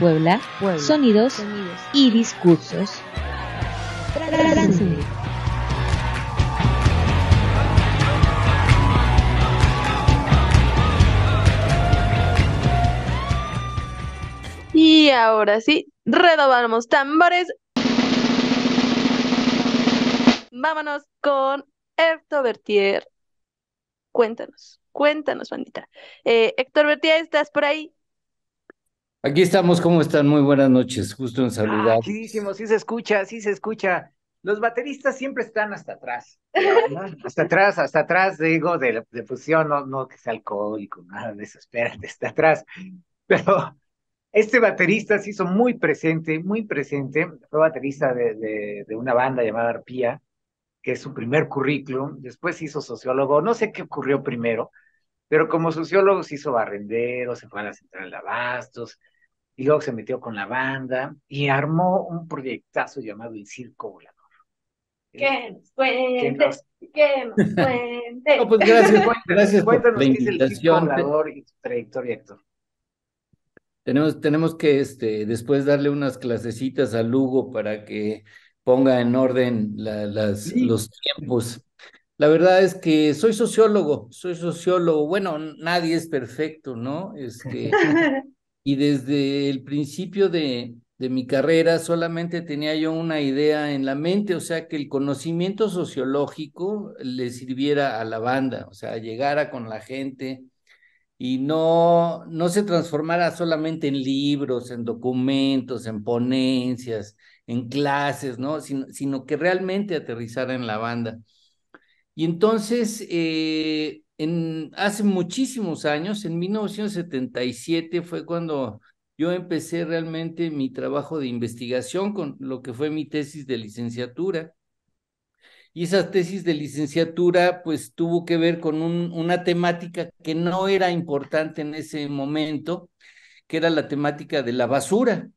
Puebla, sonidos, y discursos. Y ahora sí, redobamos tambores. Vámonos con Héctor Bertier. Cuéntanos, cuéntanos, bandita. Eh, Héctor Bertier, ¿estás por ahí? Aquí estamos, ¿cómo están? Muy buenas noches, justo en saludar. Ah, sí se escucha, sí se escucha. Los bateristas siempre están hasta atrás, hasta atrás, hasta atrás, digo, de, fusión, no, no que sea alcohólico, nada de eso, espérate, está atrás. Pero este baterista se hizo muy presente, muy presente, fue baterista de, de una banda llamada Arpía, que es su primer currículum, después hizo sociólogo, no sé qué ocurrió primero, pero como sociólogo se hizo barrendero, se fue a la central de abastos, y luego se metió con la banda y armó un proyectazo llamado El Circo Volador. ¿Qué eh, nos ¿Qué no, pues gracias, gracias por la invitación. y su trayectoria, Tenemos, tenemos que este, después darle unas clasecitas a Lugo para que ponga en orden las, los tiempos. La verdad es que soy sociólogo, soy sociólogo. Bueno, nadie es perfecto, ¿no? que... Este, y desde el principio de, mi carrera solamente tenía yo una idea en la mente, o sea, que el conocimiento sociológico le sirviera a la banda, o sea, llegara con la gente y no, no se transformara solamente en libros, en documentos, en ponencias, en clases, ¿no? Sino, sino que realmente aterrizara en la banda. Y entonces, eh, hace muchísimos años, en 1977 fue cuando yo empecé realmente mi trabajo de investigación con lo que fue mi tesis de licenciatura. Y esa tesis de licenciatura pues tuvo que ver con un, una temática que no era importante en ese momento, que era la temática de la basura.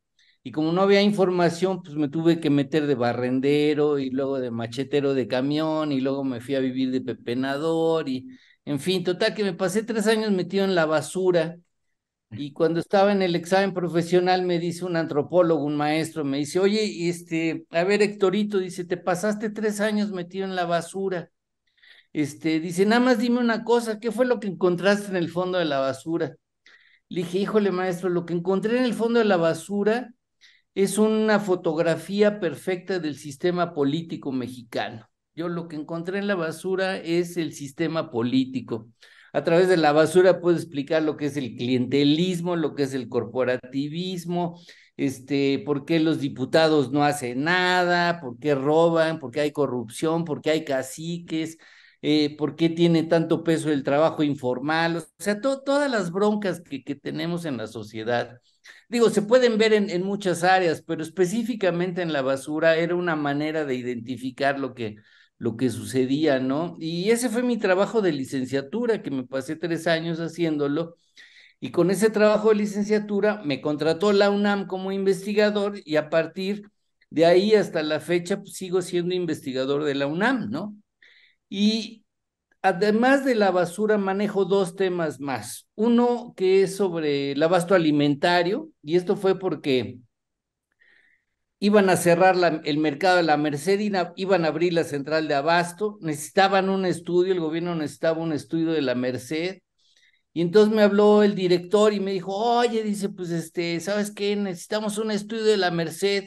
Y como no había información, pues me tuve que meter de barrendero y luego de machetero de camión y luego me fui a vivir de pepenador y en fin, total que me pasé tres años metido en la basura y cuando estaba en el examen profesional me dice un antropólogo, un maestro, me dice, oye, este, a ver, Hectorito, dice, te pasaste tres años metido en la basura. Este, dice, nada más dime una cosa, ¿qué fue lo que encontraste en el fondo de la basura? Le dije, híjole, maestro, lo que encontré en el fondo de la basura es una fotografía perfecta del sistema político mexicano. Yo lo que encontré en la basura es el sistema político. A través de la basura puedo explicar lo que es el clientelismo, lo que es el corporativismo, este, por qué los diputados no hacen nada, por qué roban, por qué hay corrupción, por qué hay caciques, eh, por qué tiene tanto peso el trabajo informal, o sea, todas las broncas que, tenemos en la sociedad. Digo, se pueden ver en, en, muchas áreas, pero específicamente en la basura era una manera de identificar lo que, lo que sucedía, ¿no? Y ese fue mi trabajo de licenciatura, que me pasé tres años haciéndolo. Y con ese trabajo de licenciatura me contrató la UNAM como investigador y a partir de ahí hasta la fecha pues, sigo siendo investigador de la UNAM, ¿no? Y además de la basura manejo dos temas más. Uno que es sobre el abasto alimentario y esto fue porque iban a cerrar el mercado de la Merced, iban a abrir la central de abasto, necesitaban un estudio, el gobierno necesitaba un estudio de la Merced. Y entonces me habló el director y me dijo, oye, dice, pues este, ¿sabes qué? Necesitamos un estudio de la Merced.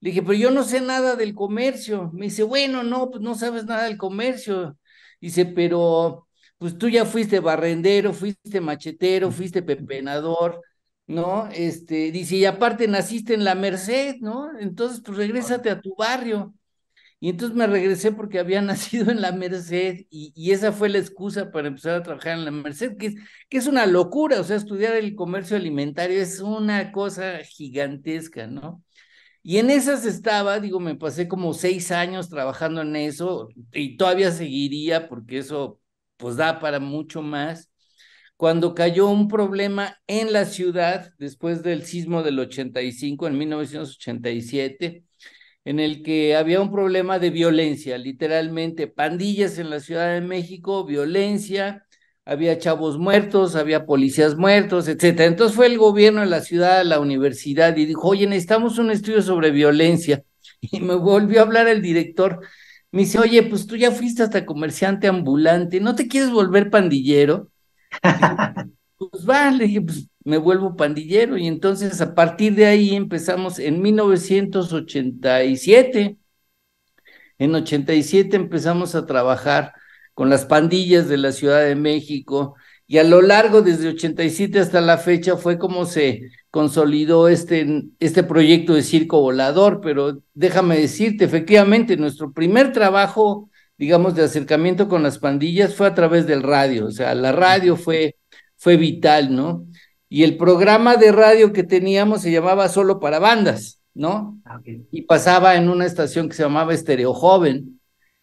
Le dije, pero yo no sé nada del comercio. Me dice, bueno, no, pues no sabes nada del comercio. Dice, pero pues tú ya fuiste barrendero, fuiste machetero, fuiste pepenador, ¿no? Este, dice, y aparte naciste en la Merced, ¿no? Entonces, pues regrésate a tu barrio. Y entonces me regresé porque había nacido en la Merced y, esa fue la excusa para empezar a trabajar en la Merced, que es, que es una locura, o sea, estudiar el comercio alimentario es una cosa gigantesca, ¿no? Y en esas estaba, digo, me pasé como seis años trabajando en eso y todavía seguiría porque eso pues da para mucho más cuando cayó un problema en la ciudad después del sismo del 85 en 1987, en el que había un problema de violencia, literalmente pandillas en la Ciudad de México, violencia, había chavos muertos, había policías muertos, etcétera. Entonces fue el gobierno de la ciudad, la universidad y dijo, "Oye, necesitamos un estudio sobre violencia." Y me volvió a hablar el director. Me dice, "Oye, pues tú ya fuiste hasta comerciante ambulante, ¿no te quieres volver pandillero?" pues vale, pues, me vuelvo pandillero. Y entonces a partir de ahí empezamos en 1987. En 87 empezamos a trabajar con las pandillas de la Ciudad de México y a lo largo desde 87 hasta la fecha fue como se consolidó este, este proyecto de circo volador, pero déjame decirte, efectivamente, nuestro primer trabajo digamos, de acercamiento con las pandillas fue a través del radio, o sea, la radio fue, fue vital, ¿no? Y el programa de radio que teníamos se llamaba Solo para Bandas, ¿no? Ah, y pasaba en una estación que se llamaba Estereo Joven.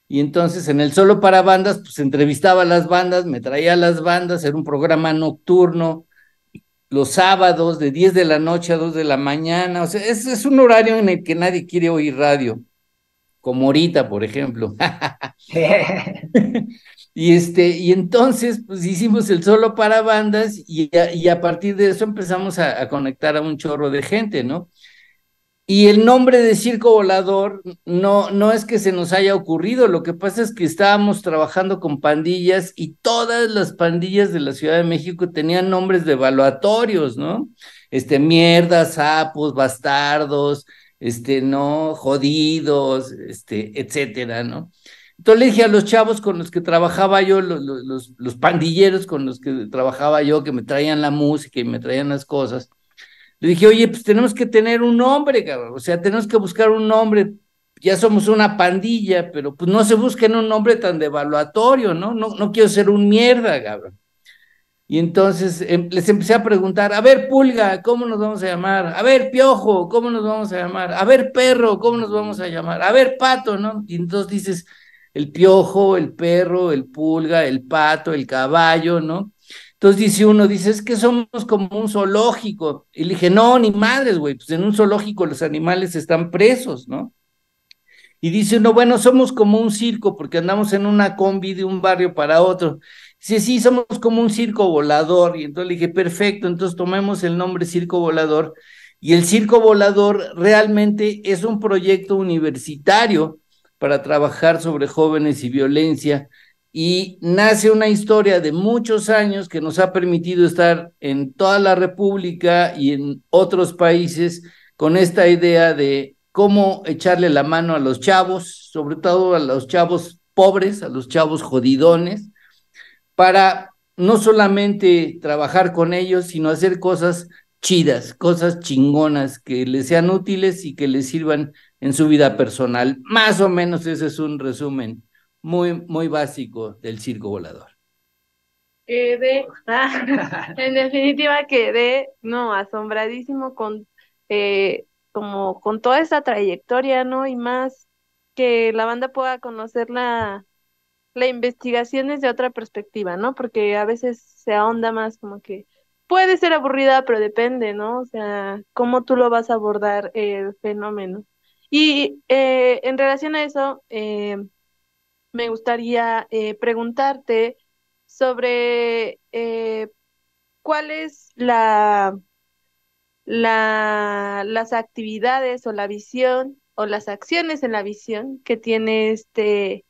Y entonces en el Solo para Bandas, pues entrevistaba a las bandas, me traía a las bandas, era un programa nocturno, los sábados de 10 de la noche a 2 de la mañana. O sea, es, es un horario en el que nadie quiere oír radio como ahorita, por ejemplo. y, este, y entonces, pues hicimos el solo para bandas y a, y a partir de eso empezamos a, conectar a un chorro de gente, ¿no? Y el nombre de Circo Volador no, no es que se nos haya ocurrido, lo que pasa es que estábamos trabajando con pandillas y todas las pandillas de la Ciudad de México tenían nombres de evaluatorios, ¿no? Este, sapos, bastardos, este, no jodidos, este, etcétera, ¿no? Entonces le dije a los chavos con los que trabajaba yo, los, los, pandilleros con los que trabajaba yo, que me traían la música y me traían las cosas, le dije, oye, pues tenemos que tener un nombre, cabrón. o sea, tenemos que buscar un nombre. Ya somos una pandilla, pero pues no se busquen un nombre tan devaluatorio, ¿no? No, no quiero ser un mierda, cabrón. Y entonces em, les empecé a preguntar, a ver, pulga, ¿cómo nos vamos a llamar? A ver, piojo, ¿cómo nos vamos a llamar? A ver, perro, ¿cómo nos vamos a llamar? A ver, pato, ¿no? Y entonces dices, el piojo, el perro, el pulga, el pato, el caballo, ¿no? Entonces dice uno, dice, es que somos como un zoológico. Y le dije, no, ni madres, güey, pues en un zoológico los animales están presos, ¿no? Y dice uno, bueno, somos como un circo porque andamos en una combi de un barrio para otro. Sí, sí, somos como un circo volador. Y entonces le dije, perfecto, entonces tomemos el nombre circo volador. Y el circo volador realmente es un proyecto universitario para trabajar sobre jóvenes y violencia. Y nace una historia de muchos años que nos ha permitido estar en toda la República y en otros países con esta idea de cómo echarle la mano a los chavos, sobre todo a los chavos pobres, a los chavos jodidones, para no solamente trabajar con ellos, sino hacer cosas chidas, cosas chingonas que les sean útiles y que les sirvan en su vida personal. Más o menos ese es un resumen muy, muy básico del circo volador. Quedé, en definitiva quedé, no, asombradísimo con, eh, como con toda esa trayectoria, ¿no? Y más que la banda pueda conocerla la investigación de otra perspectiva, ¿no? Porque a veces se ahonda más como que puede ser aburrida, pero depende, ¿no? O sea, cómo tú lo vas a abordar el fenómeno. Y eh, en relación a eso, eh, me gustaría eh, preguntarte sobre cuál es la, las actividades o la visión o las acciones en la visión que tiene este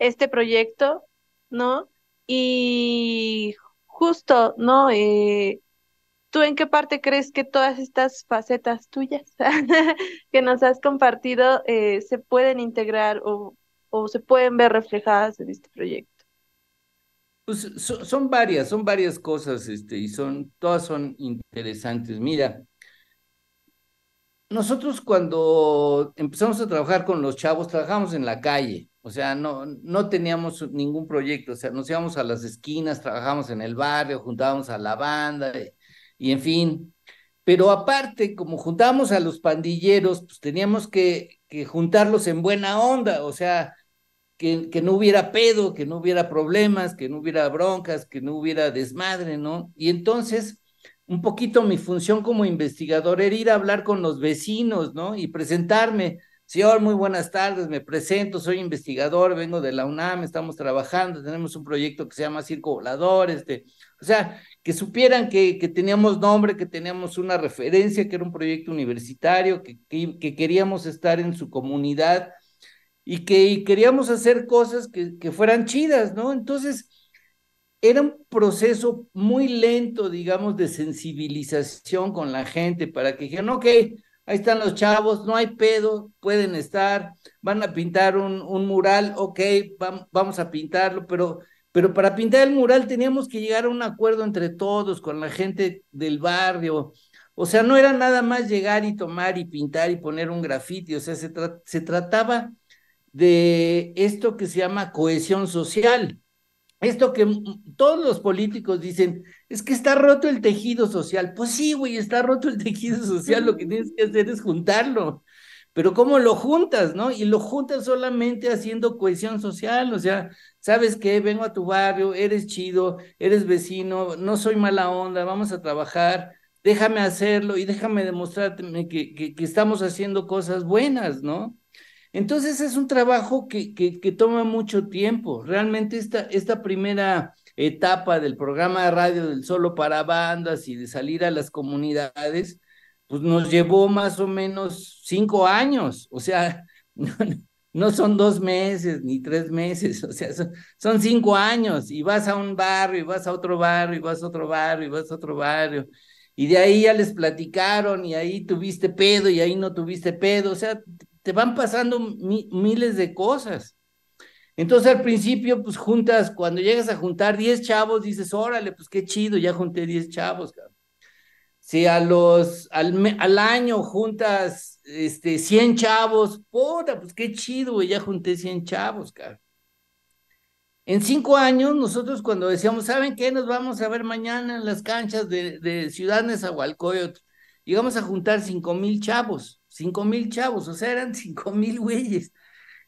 este proyecto, ¿no? Y justo, ¿no? Eh, ¿Tú en qué parte crees que todas estas facetas tuyas que nos has compartido eh, se pueden integrar o, se pueden ver reflejadas en este proyecto? Pues son varias, son varias cosas, este, y son, todas son interesantes. Mira, nosotros cuando empezamos a trabajar con los chavos, trabajamos en la calle. O sea, no, no teníamos ningún proyecto, o sea, nos íbamos a las esquinas, trabajábamos en el barrio, juntábamos a la banda y, en fin. Pero aparte, como juntábamos a los pandilleros, pues teníamos que, juntarlos en buena onda, o sea, que, que, no hubiera pedo, que no hubiera problemas, que no hubiera broncas, que no hubiera desmadre, ¿no? Y entonces, un poquito mi función como investigador era ir a hablar con los vecinos, ¿no? Y presentarme Señor, muy buenas tardes, me presento, soy investigador, vengo de la UNAM, estamos trabajando, tenemos un proyecto que se llama Circo Volador, este, o sea, que supieran que, teníamos nombre, que teníamos una referencia, que era un proyecto universitario, que, queríamos estar en su comunidad y que queríamos hacer cosas que, que fueran chidas, ¿no? Entonces, era un proceso muy lento, digamos, de sensibilización con la gente para que dijeran, ok, ahí están los chavos, no hay pedo, pueden estar, van a pintar un, mural, ok, vamos a pintarlo, pero, pero para pintar el mural teníamos que llegar a un acuerdo entre todos, con la gente del barrio. O sea, no era nada más llegar y tomar y pintar y poner un grafiti, o sea, se trataba de esto que se llama cohesión social esto que todos los políticos dicen, es que está roto el tejido social. Pues sí, güey, está roto el tejido social, lo que tienes que hacer es juntarlo. Pero ¿cómo lo juntas, no? Y lo juntas solamente haciendo cohesión social, o sea, ¿sabes qué? Vengo a tu barrio, eres chido, eres vecino, no soy mala onda, vamos a trabajar, déjame hacerlo y déjame demostrarte que, que estamos haciendo cosas buenas, ¿no? Entonces es un trabajo que, toma mucho tiempo. Realmente esta, primera etapa del programa de radio del solo para bandas y de salir a las comunidades, pues nos llevó más o menos cinco años. O sea, no, son dos meses ni tres meses, o sea, son, son, cinco años y vas a un barrio y vas a otro barrio y vas a otro barrio y vas a otro barrio. Y de ahí ya les platicaron y ahí tuviste pedo y ahí no tuviste pedo, o sea, te van pasando miles de cosas. Entonces al principio, pues juntas, cuando llegas a juntar 10 chavos, dices, órale, pues qué chido, ya junté 10 chavos. Si a los, al, año juntas este, 100 chavos, puta, pues qué chido, ya junté 100 chavos, cabrón. En cinco años, nosotros cuando decíamos, ¿saben qué? Nos vamos a ver mañana en las canchas de, de Ciudad Nezahualcóyotl. Llegamos a juntar cinco mil chavos cinco mil chavos, o sea, eran cinco mil güeyes.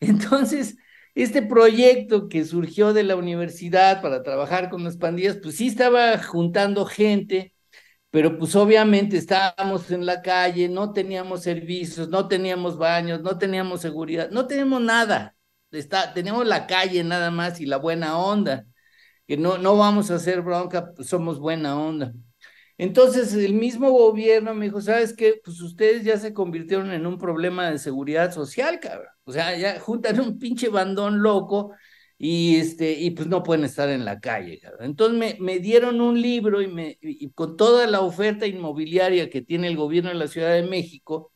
Entonces, este proyecto que surgió de la universidad para trabajar con las pandillas, pues sí estaba juntando gente, pero pues obviamente estábamos en la calle, no teníamos servicios, no teníamos baños, no teníamos seguridad, no tenemos nada. Está, tenemos la calle nada más y la buena onda, que no, no vamos a hacer bronca, pues somos buena onda. Entonces el mismo gobierno me dijo, ¿sabes qué? Pues ustedes ya se convirtieron en un problema de seguridad social, cabrón. O sea, ya juntan un pinche bandón loco y, este, y pues no pueden estar en la calle, cabrón. Entonces me, dieron un libro y, me, y con toda la oferta inmobiliaria que tiene el gobierno de la Ciudad de México,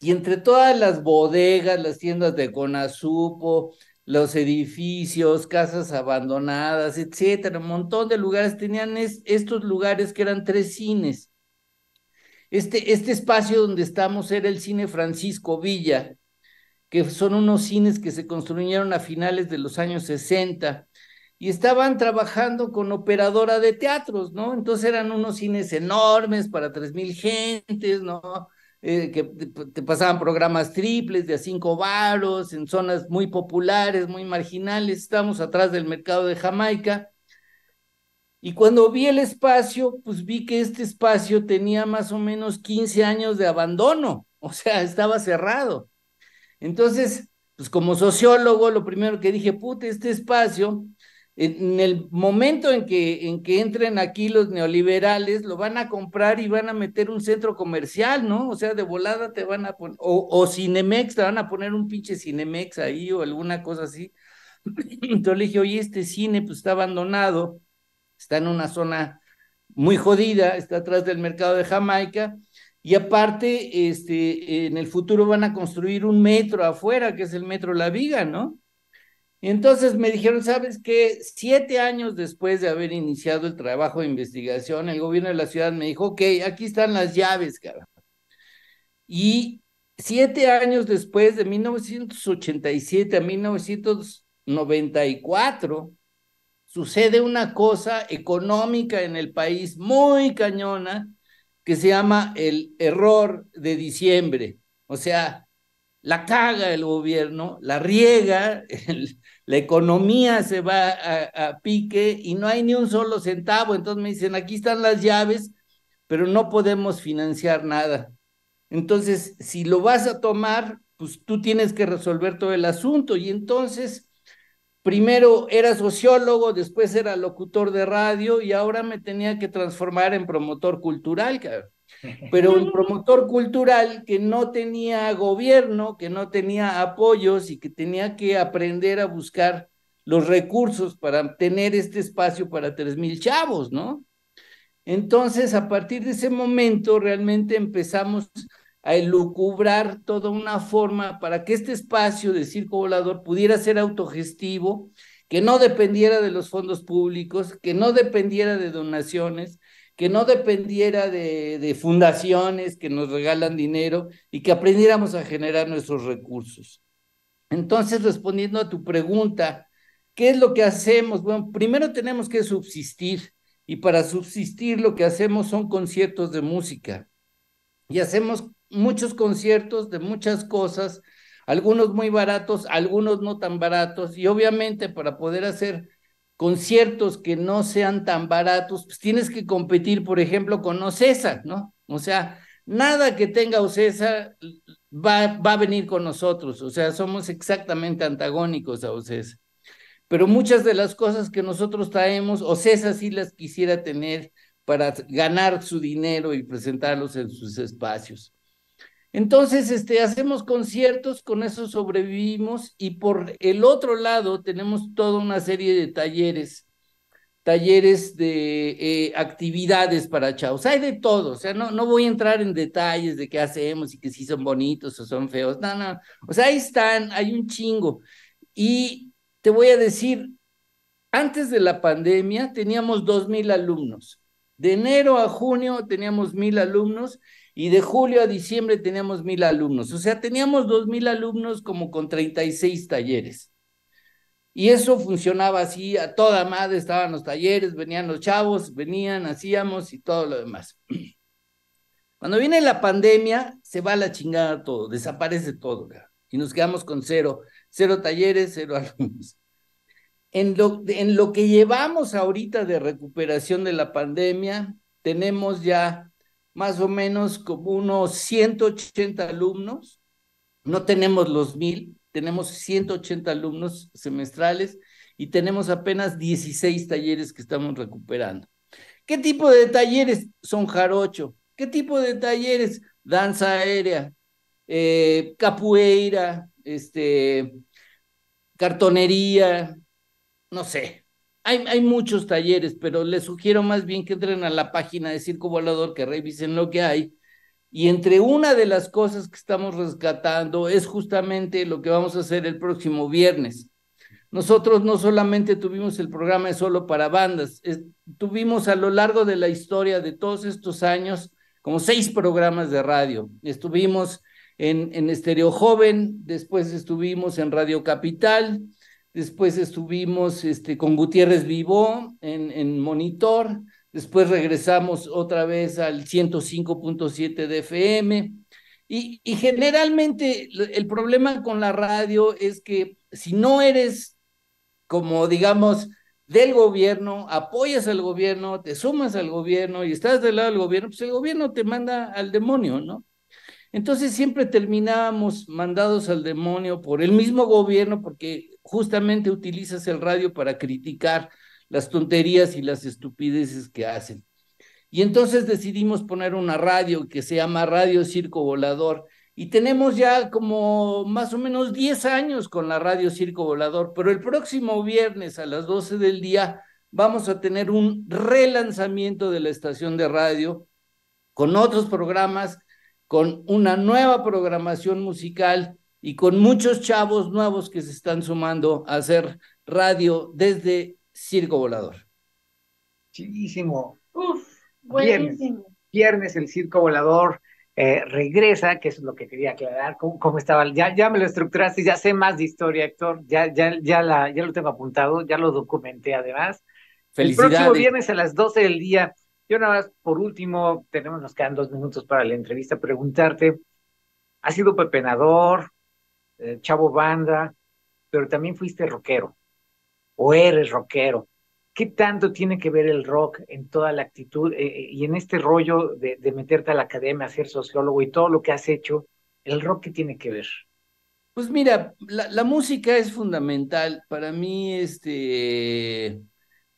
y entre todas las bodegas, las tiendas de Conazupo, los edificios, casas abandonadas, etcétera, un montón de lugares. Tenían estos lugares que eran tres cines. Este, este espacio donde estamos era el cine Francisco Villa, que son unos cines que se construyeron a finales de los años 60 y estaban trabajando con operadora de teatros, ¿no? Entonces eran unos cines enormes para tres mil gentes, ¿no? Eh, que te pasaban programas triples de a cinco varos en zonas muy populares, muy marginales, estamos atrás del mercado de Jamaica. Y cuando vi el espacio, pues vi que este espacio tenía más o menos 15 años de abandono, o sea, estaba cerrado. Entonces, pues como sociólogo, lo primero que dije, pute, este espacio en el momento en que, en que entren aquí los neoliberales, lo van a comprar y van a meter un centro comercial, ¿no? O sea, de volada te van a poner, o, Cinemex, te van a poner un pinche Cinemex ahí o alguna cosa así. Entonces le dije, oye, este cine pues está abandonado, está en una zona muy jodida, está atrás del mercado de Jamaica, y aparte, este, en el futuro van a construir un metro afuera, que es el metro La Viga, ¿no? Entonces me dijeron, ¿sabes qué? Siete años después de haber iniciado el trabajo de investigación, el gobierno de la ciudad me dijo, ok, aquí están las llaves, cara. Y siete años después, de 1987 a 1994, sucede una cosa económica en el país muy cañona que se llama el error de diciembre. O sea, la caga el gobierno, la riega el, la economía se va a, pique y no hay ni un solo centavo. Entonces me dicen, aquí están las llaves, pero no podemos financiar nada. Entonces, si lo vas a tomar, pues tú tienes que resolver todo el asunto. Y entonces, primero era sociólogo, después era locutor de radio y ahora me tenía que transformar en promotor cultural. Cabrón. Pero un promotor cultural que no tenía gobierno, que no tenía apoyos y que tenía que aprender a buscar los recursos para tener este espacio para tres mil chavos, ¿no? Entonces, a partir de ese momento, realmente empezamos a elucubrar toda una forma para que este espacio de circo volador pudiera ser autogestivo, que no dependiera de los fondos públicos, que no dependiera de donaciones, que no dependiera de, fundaciones que nos regalan dinero y que aprendiéramos a generar nuestros recursos. Entonces, respondiendo a tu pregunta, ¿qué es lo que hacemos? Bueno, primero tenemos que subsistir y para subsistir lo que hacemos son conciertos de música y hacemos muchos conciertos de muchas cosas, algunos muy baratos, algunos no tan baratos y obviamente para poder hacer conciertos que no sean tan baratos, pues tienes que competir, por ejemplo, con Ocesa, ¿no? O sea, nada que tenga Ocesa va, va a venir con nosotros, o sea, somos exactamente antagónicos a Ocesa. Pero muchas de las cosas que nosotros traemos, Ocesa sí las quisiera tener para ganar su dinero y presentarlos en sus espacios. Entonces, este, hacemos conciertos, con eso sobrevivimos y por el otro lado tenemos toda una serie de talleres, talleres de eh, actividades para chavos. Hay de todo, o sea, no, no voy a entrar en detalles de qué hacemos y que si son bonitos o son feos, no, no, o sea, ahí están, hay un chingo. Y te voy a decir, antes de la pandemia teníamos dos mil alumnos, de enero a junio teníamos mil alumnos y de julio a diciembre teníamos mil alumnos. O sea, teníamos dos mil alumnos como con 36 talleres. Y eso funcionaba así, a toda madre estaban los talleres, venían los chavos, venían, hacíamos y todo lo demás. Cuando viene la pandemia, se va a la chingada todo, desaparece todo, y nos quedamos con cero, cero talleres, cero alumnos. En lo, en lo que llevamos ahorita de recuperación de la pandemia, tenemos ya más o menos como unos 180 alumnos. No tenemos los mil, tenemos 180 alumnos semestrales y tenemos apenas 16 talleres que estamos recuperando. ¿Qué tipo de talleres son jarocho? ¿Qué tipo de talleres? Danza aérea, eh, capoeira, este, cartonería, no sé, hay, muchos talleres, pero les sugiero más bien que entren a la página de Circo Volador, que revisen lo que hay. Y entre una de las cosas que estamos rescatando es justamente lo que vamos a hacer el próximo viernes. Nosotros no solamente tuvimos el programa Solo para Bandas, tuvimos a lo largo de la historia de todos estos años como seis programas de radio. Estuvimos en, en Estéreo Joven, después estuvimos en Radio Capital, después estuvimos este, con Gutiérrez Vivó en, en Monitor, después regresamos otra vez al 105.7 de FM. Y, y generalmente el problema con la radio es que si no eres como digamos del gobierno, apoyas al gobierno, te sumas al gobierno y estás del lado del gobierno, pues el gobierno te manda al demonio, ¿no? Entonces siempre terminábamos mandados al demonio por el mismo gobierno porque justamente utilizas el radio para criticar las tonterías y las estupideces que hacen. Y entonces decidimos poner una radio que se llama Radio Circo Volador. Y tenemos ya como más o menos 10 años con la radio Circo Volador, pero el próximo viernes a las 12 del día vamos a tener un relanzamiento de la estación de radio con otros programas con una nueva programación musical y con muchos chavos nuevos que se están sumando a hacer radio desde Circo Volador. Chidísimo. Uf, buenísimo. Viernes, el Circo Volador eh, regresa, que es lo que quería aclarar, cómo, estaba, ya, ya me lo estructuraste, ya sé más de historia, Héctor, ya, ya, ya, ya lo tengo apuntado, ya lo documenté además. El próximo viernes a las 12 del día yo nada más, por último, tenemos, nos quedan dos minutos para la entrevista, preguntarte, has sido pepenador, eh, chavo banda, pero también fuiste rockero, o eres rockero. ¿Qué tanto tiene que ver el rock en toda la actitud eh, eh, y en este rollo de, meterte a la academia, ser sociólogo y todo lo que has hecho? ¿El rock qué tiene que ver? Pues mira, la, la música es fundamental. Para mí, este,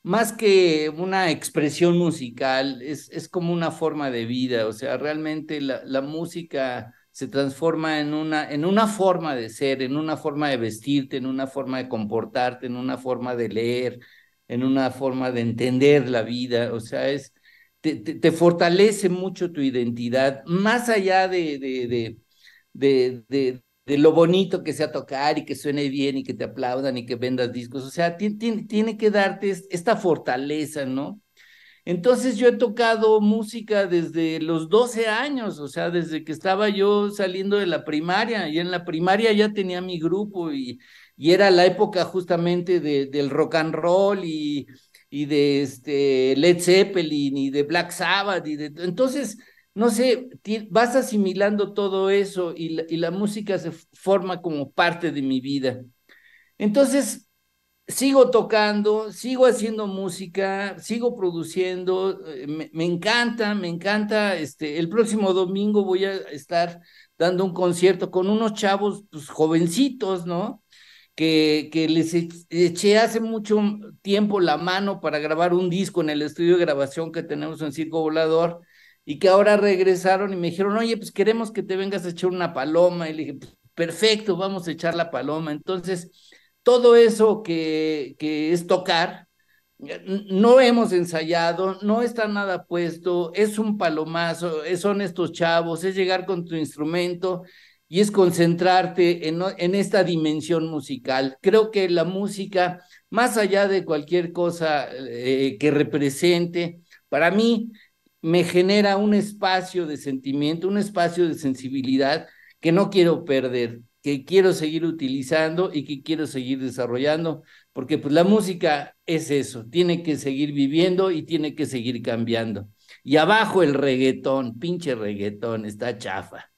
más que una expresión musical, es, es, como una forma de vida, o sea, realmente la, música se transforma en una, en una forma de ser, en una forma de vestirte, en una forma de comportarte, en una forma de leer, en una forma de entender la vida, o sea, es, te, fortalece mucho tu identidad, más allá de, de, de de lo bonito que sea tocar y que suene bien y que te aplaudan y que vendas discos. O sea, tiene, que darte esta fortaleza, ¿no? Entonces yo he tocado música desde los 12 años, o sea, desde que estaba yo saliendo de la primaria, y en la primaria ya tenía mi grupo y, y era la época justamente de, del rock and roll y, y de este Led Zeppelin y de Black Sabbath y de entonces no sé, vas asimilando todo eso y la, música se forma como parte de mi vida. Entonces, sigo tocando, sigo haciendo música, sigo produciendo, eh, me, encanta, me encanta. Este, el próximo domingo voy a estar dando un concierto con unos chavos pues, jovencitos, ¿no? Que, que les e, eché hace mucho tiempo la mano para grabar un disco en el estudio de grabación que tenemos en Circo Volador y que ahora regresaron y me dijeron, oye, pues queremos que te vengas a echar una paloma. Y le dije, pues perfecto, vamos a echar la paloma. Entonces, todo eso que, es tocar, no hemos ensayado, no está nada puesto, es un palomazo, eh, son estos chavos, es llegar con tu instrumento y es concentrarte en, esta dimensión musical. Creo que la música, más allá de cualquier cosa eh, que represente, para mí me genera un espacio de sentimiento, un espacio de sensibilidad que no quiero perder, que quiero seguir utilizando y que quiero seguir desarrollando, porque pues la música es eso, tiene que seguir viviendo y tiene que seguir cambiando. Y abajo el reggaetón, pinche reggaetón, está chafa.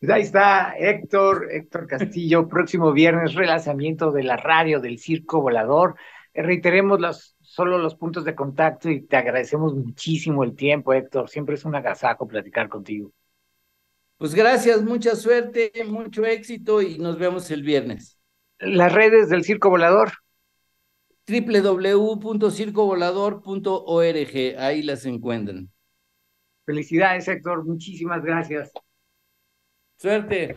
Pues ahí está Héctor, Héctor Castillo, próximo viernes, relanzamiento de la radio del Circo Volador. Eh, reiteremos los solo los puntos de contacto y te agradecemos muchísimo el tiempo, Héctor. Siempre es un agasajo platicar contigo. Pues gracias, mucha suerte, mucho éxito y nos vemos el viernes. Las redes del Circo Volador www.circovolador.org, ahí las encuentran. Felicidades, Héctor, muchísimas gracias. Suerte.